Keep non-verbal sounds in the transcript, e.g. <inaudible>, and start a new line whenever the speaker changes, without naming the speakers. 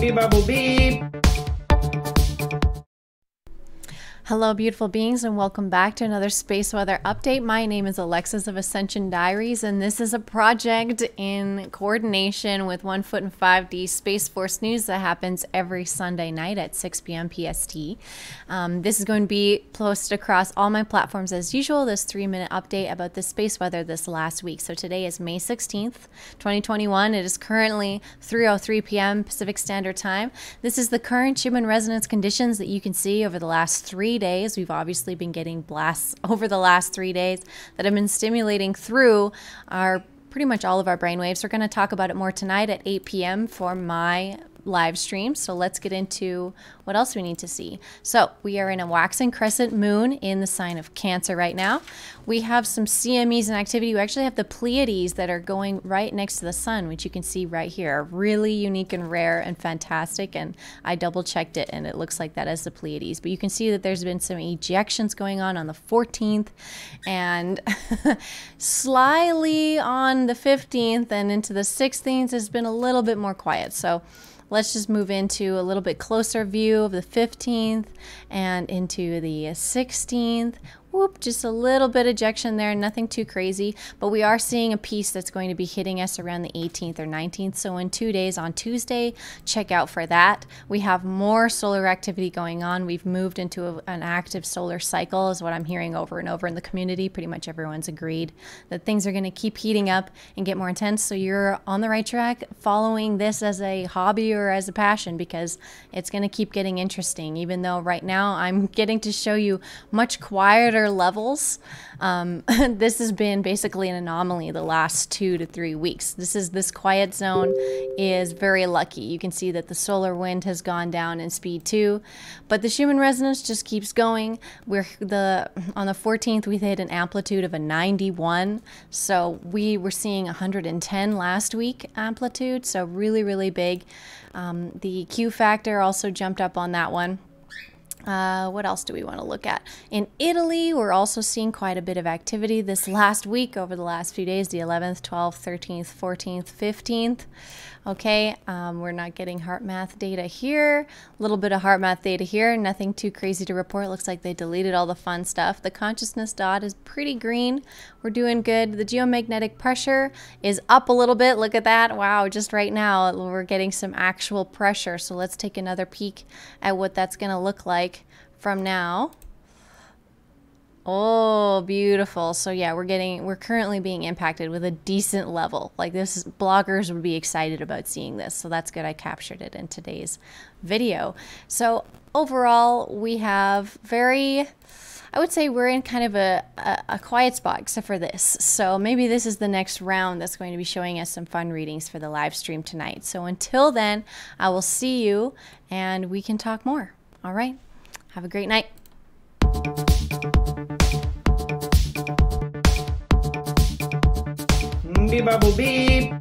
Beep, bubble, beep. Hello, beautiful beings, and welcome back to another space weather update. My name is Alexis of Ascension Diaries, and this is a project in coordination with One Foot in 5D Space Force News that happens every Sunday night at 6 p.m. PST. Um, this is going to be posted across all my platforms as usual. This three minute update about the space weather this last week. So today is May 16th, 2021. It is currently 3:03 p.m. Pacific Standard Time. This is the current human resonance conditions that you can see over the last three days. We've obviously been getting blasts <laughs> over the last three days that have been stimulating through our pretty much all of our brain waves. We're going to talk about it more tonight at 8 p.m. for my live stream. So let's get into what else we need to see. So we are in a waxing crescent moon in the sign of Cancer right now. We have some CMEs in activity. We actually have the Pleiades that are going right next to the sun, which you can see right here. Really unique and rare and fantastic. And I double checked it and it looks like that is the Pleiades. But you can see that there's been some ejections going on on the 14th and <laughs> slyly on the 15th and into the 16th has been a little bit more quiet. So Let's just move into a little bit closer view of the 15th and into the 16th whoop, just a little bit ejection there, nothing too crazy, but we are seeing a piece that's going to be hitting us around the 18th or 19th. So in two days on Tuesday, check out for that. We have more solar activity going on. We've moved into a, an active solar cycle is what I'm hearing over and over in the community. Pretty much everyone's agreed that things are going to keep heating up and get more intense. So you're on the right track following this as a hobby or as a passion because it's going to keep getting interesting, even though right now I'm getting to show you much quieter levels. Um, <laughs> this has been basically an anomaly the last two to three weeks. This is this quiet zone is very lucky. You can see that the solar wind has gone down in speed too, but the Schumann resonance just keeps going. We're the on the 14th we hit an amplitude of a 91, so we were seeing 110 last week amplitude, so really really big. Um, the Q factor also jumped up on that one. Uh, what else do we want to look at? In Italy, we're also seeing quite a bit of activity this last week over the last few days the 11th, 12th, 13th, 14th, 15th. Okay, um, we're not getting heart math data here. A little bit of heart math data here. Nothing too crazy to report. Looks like they deleted all the fun stuff. The consciousness dot is pretty green. We're doing good. The geomagnetic pressure is up a little bit. Look at that. Wow, just right now we're getting some actual pressure. So let's take another peek at what that's going to look like like from now. Oh, beautiful. So yeah, we're getting we're currently being impacted with a decent level. Like this is, bloggers would be excited about seeing this. So that's good I captured it in today's video. So overall, we have very I would say we're in kind of a, a, a, quiet spot except for this. So maybe this is the next round that's going to be showing us some fun readings for the live stream tonight. So until then, I will see you and we can talk more. All right. Have a great night. beep bubble beep.